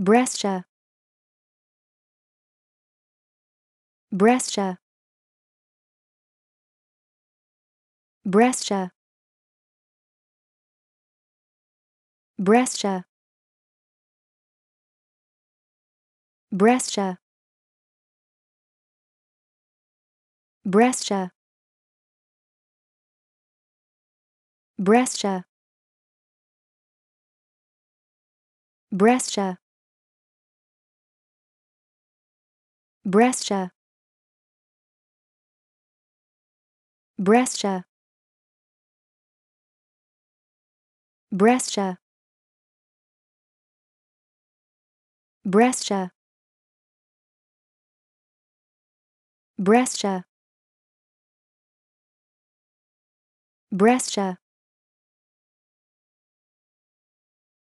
Brescia Brescia Brescia Brescia Brescia Brescia Brescia Brescia Brescia Brescia Brescia Brescia Brescia Brescia